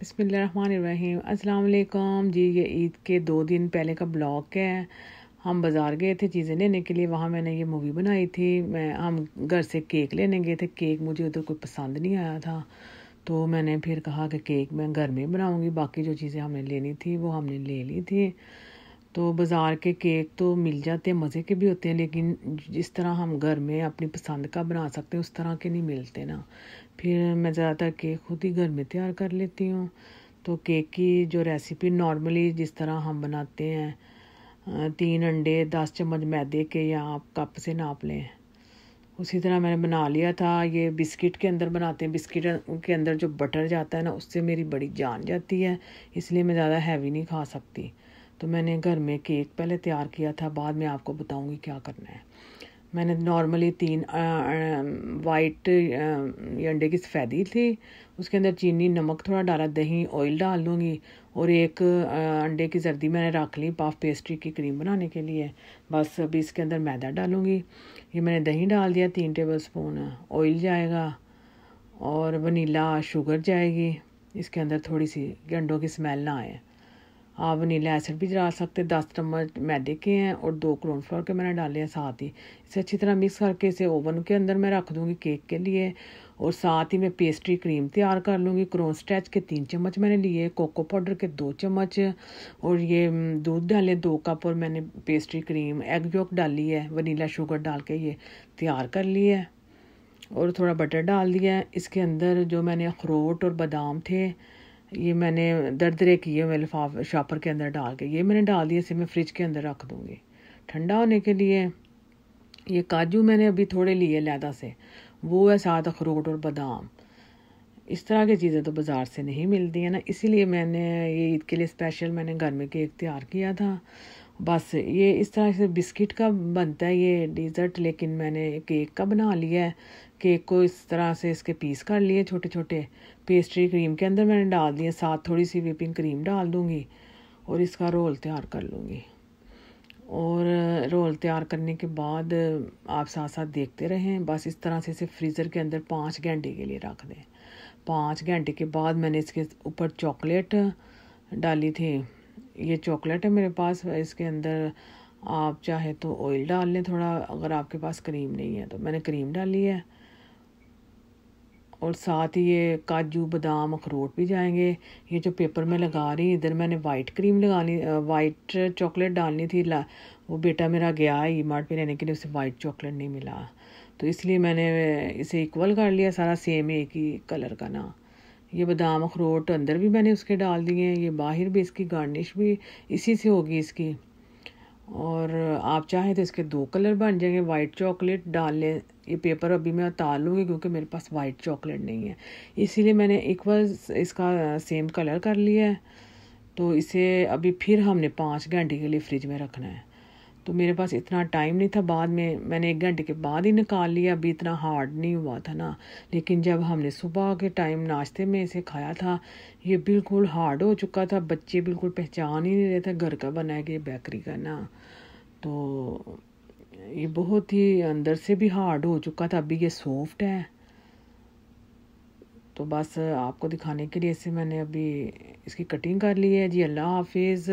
बसमीम अल्लाम जी ये ईद के दो दिन पहले का ब्लॉग है हम बाज़ार गए थे चीज़ें लेने के लिए वहाँ मैंने ये मूवी बनाई थी मैं हम घर से केक लेने गए थे केक मुझे उधर कोई पसंद नहीं आया था तो मैंने फिर कहा कि केक मैं घर में बनाऊँगी बाकी जो चीज़ें हमने लेनी थी वो हमने ले ली थी तो बाज़ार के केक तो मिल जाते हैं मज़े के भी होते हैं लेकिन जिस तरह हम घर में अपनी पसंद का बना सकते हैं उस तरह के नहीं मिलते ना फिर मैं ज़्यादातर केक खुद ही घर में तैयार कर लेती हूँ तो केक की जो रेसिपी नॉर्मली जिस तरह हम बनाते हैं तीन अंडे दस चम्मच मैदे के या आप कप से नाप लें उसी तरह मैंने बना लिया था ये बिस्किट के अंदर बनाते हैं बिस्किट के अंदर जो बटर जाता है ना उससे मेरी बड़ी जान जाती है इसलिए मैं ज़्यादा हैवी नहीं खा सकती तो मैंने घर में केक पहले तैयार किया था बाद में आपको बताऊंगी क्या करना है मैंने नॉर्मली तीन वाइट अंडे की सफ़ेदी थी उसके अंदर चीनी नमक थोड़ा डाला दही ऑयल डाल लूँगी और एक अंडे की जर्दी मैंने रख ली पाफ पेस्ट्री की क्रीम बनाने के लिए बस अभी इसके अंदर मैदा डालूँगी ये मैंने दही डाल दिया तीन टेबल स्पून ऑयल जाएगा और वनीला शुगर जाएगी इसके अंदर थोड़ी सी अंडों की स्मेल ना आए आप वनीला एसिड भी डाल सकते हैं दस चम्मच मैदे के हैं और दो फ्लोर के मैंने डाले हैं साथ ही इसे अच्छी तरह मिक्स करके इसे ओवन के अंदर मैं रख दूँगी केक के लिए और साथ ही मैं पेस्ट्री क्रीम तैयार कर लूँगी क्रोन स्टैच के तीन चम्मच मैंने लिए कोको पाउडर के दो चम्मच और ये दूध डाले दो कप और मैंने पेस्ट्री क्रीम एग योक डाली है वनीला शुगर डाल के ये तैयार कर लिया है और थोड़ा बटर डाल दिया इसके अंदर जो मैंने अखरोट और बादाम थे ये मैंने दरदरे किए हुए लिफाफे शॉपर के अंदर डाल के ये मैंने डाल दिए इसे मैं फ्रिज के अंदर रख दूँगी ठंडा होने के लिए ये काजू मैंने अभी थोड़े लिए लैदा से वो है साथ अखरोट और बादाम इस तरह की चीज़ें तो बाज़ार से नहीं मिलती हैं ना इसीलिए मैंने ये ईद के लिए स्पेशल मैंने घर में केक तैयार किया था बस ये इस तरह से बिस्किट का बनता है ये डिज़र्ट लेकिन मैंने केक का बना लिया है केक को इस तरह से इसके पीस कर लिए छोटे छोटे पेस्ट्री क्रीम के अंदर मैंने डाल दिए साथ थोड़ी सी व्हिपिंग क्रीम डाल दूँगी और इसका रोल तैयार कर लूँगी और रोल तैयार करने के बाद आप साथ साथ देखते रहें बस इस तरह से इसे फ्रीज़र के अंदर पाँच घंटे के लिए रख दें पाँच घंटे के बाद मैंने इसके ऊपर चॉकलेट डाली थी ये चॉकलेट है मेरे पास इसके अंदर आप चाहे तो ऑयल डाल लें थोड़ा अगर आपके पास क्रीम नहीं है तो मैंने क्रीम डाली है और साथ ही ये काजू बादाम अखरोट भी जाएंगे ये जो पेपर में लगा रही इधर मैंने वाइट क्रीम लगानी वाइट चॉकलेट डालनी थी ला वो बेटा मेरा गया ई मार्ट पर रहने के लिए उसे वाइट चॉकलेट नहीं मिला तो इसलिए मैंने इसे इक्वल कर लिया सारा सेम एक ही कलर का ना ये बादाम अखरोट अंदर भी मैंने उसके डाल दिए हैं ये बाहर भी इसकी गार्निश भी इसी से होगी इसकी और आप चाहें तो इसके दो कलर बन जाएंगे वाइट चॉकलेट डाल लें ये पेपर अभी मैं उतार लूँगी क्योंकि मेरे पास वाइट चॉकलेट नहीं है इसीलिए मैंने एक बार इसका सेम कलर कर लिया है तो इसे अभी फिर हमने पाँच घंटे के लिए फ्रिज में रखना है तो मेरे पास इतना टाइम नहीं था बाद में मैंने एक घंटे के बाद ही निकाल लिया अभी इतना हार्ड नहीं हुआ था ना लेकिन जब हमने सुबह के टाइम नाश्ते में इसे खाया था ये बिल्कुल हार्ड हो चुका था बच्चे बिल्कुल पहचान ही नहीं रहे थे घर का बनाए गए बेकरी का ना तो ये बहुत ही अंदर से भी हार्ड हो चुका था अभी ये सॉफ्ट है तो बस आपको दिखाने के लिए इसे मैंने अभी इसकी कटिंग कर ली है जी अल्लाह हाफिज़